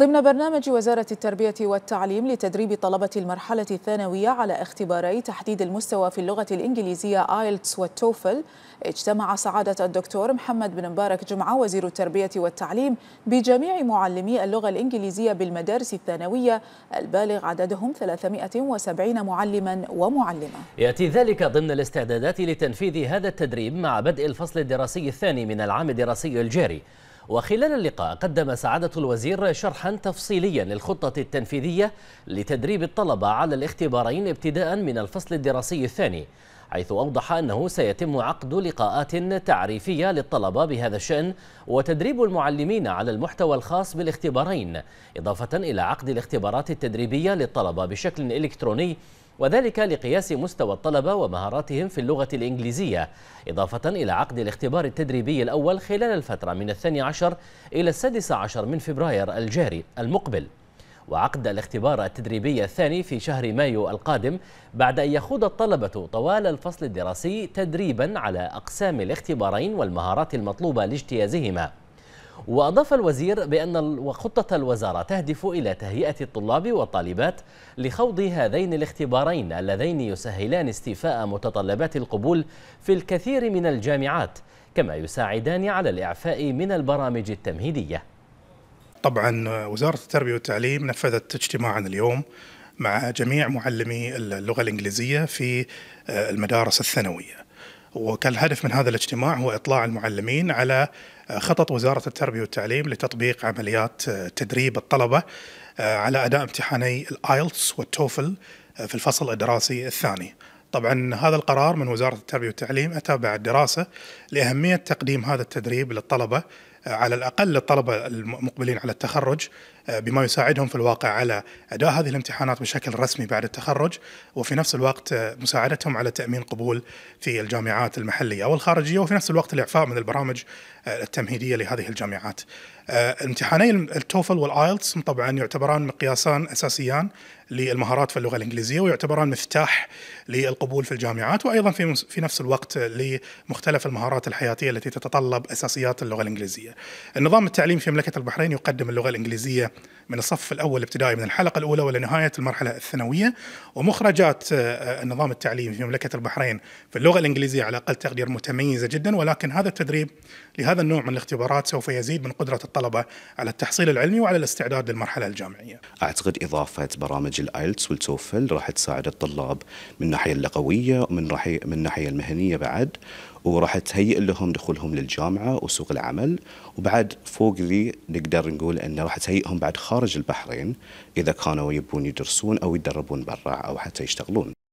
ضمن برنامج وزارة التربية والتعليم لتدريب طلبة المرحلة الثانوية على اختباري تحديد المستوى في اللغة الإنجليزية آيلتس والتوفل اجتمع سعادة الدكتور محمد بن مبارك جمعة وزير التربية والتعليم بجميع معلمي اللغة الإنجليزية بالمدارس الثانوية البالغ عددهم 370 معلما ومعلمة يأتي ذلك ضمن الاستعدادات لتنفيذ هذا التدريب مع بدء الفصل الدراسي الثاني من العام الدراسي الجاري وخلال اللقاء قدم سعادة الوزير شرحا تفصيليا للخطة التنفيذية لتدريب الطلبة على الاختبارين ابتداء من الفصل الدراسي الثاني حيث أوضح أنه سيتم عقد لقاءات تعريفية للطلبة بهذا الشأن وتدريب المعلمين على المحتوى الخاص بالاختبارين إضافة إلى عقد الاختبارات التدريبية للطلبة بشكل إلكتروني وذلك لقياس مستوى الطلبة ومهاراتهم في اللغة الإنجليزية إضافة إلى عقد الاختبار التدريبي الأول خلال الفترة من الثاني عشر إلى السادس عشر من فبراير الجاري المقبل وعقد الاختبار التدريبي الثاني في شهر مايو القادم بعد أن يخوض الطلبة طوال الفصل الدراسي تدريبا على أقسام الاختبارين والمهارات المطلوبة لاجتيازهما وأضاف الوزير بأن خطة الوزارة تهدف إلى تهيئة الطلاب والطالبات لخوض هذين الاختبارين اللذين يسهلان استيفاء متطلبات القبول في الكثير من الجامعات كما يساعدان على الإعفاء من البرامج التمهيدية طبعا وزارة التربية والتعليم نفذت اجتماعا اليوم مع جميع معلمي اللغة الإنجليزية في آه، المدارس الثانوية وكان الهدف من هذا الاجتماع هو اطلاع المعلمين على خطط وزاره التربيه والتعليم لتطبيق عمليات تدريب الطلبه آه، على اداء امتحاني الايلتس والتوفل آه، في الفصل الدراسي الثاني. طبعا هذا القرار من وزاره التربيه والتعليم اتى بعد دراسه لاهميه تقديم هذا التدريب للطلبه على الاقل للطلبه المقبلين على التخرج آه، بما يساعدهم في الواقع على اداء هذه الامتحانات بشكل رسمي بعد التخرج وفي نفس الوقت آه، مساعدتهم على تامين قبول في الجامعات المحليه والخارجيه وفي نفس الوقت الاعفاء من البرامج آه، التمهيديه لهذه الجامعات. امتحاني التوفل والايلتس طبعا يعتبران مقياسان اساسيان للمهارات في اللغه الانجليزيه ويعتبران مفتاح للقبول في الجامعات وايضا في في نفس الوقت لمختلف المهارات الحياتيه التي تتطلب اساسيات اللغه الانجليزيه. النظام التعليمي في مملكة البحرين يقدم اللغة الإنجليزية من الصف الأول ابتدائي من الحلقة الأولى ولا نهاية المرحلة الثانوية ومخرجات آه، آه، النظام التعليمي في مملكة البحرين في اللغة الإنجليزية على أقل تقدير متميزة جدا ولكن هذا التدريب لهذا النوع من الاختبارات سوف يزيد من قدرة الطلبة على التحصيل العلمي وعلى الاستعداد للمرحلة الجامعية أعتقد إضافة برامج الآيلتس والتوفل راح تساعد الطلاب من الناحية اللغوية ومن من الناحية المهنية بعد وراح تهيئ لهم دخولهم للجامعه وسوق العمل وبعد فوق ذي نقدر نقول انه راح تهيئهم بعد خارج البحرين اذا كانوا يبون يدرسون او يتدربون برا او حتى يشتغلون.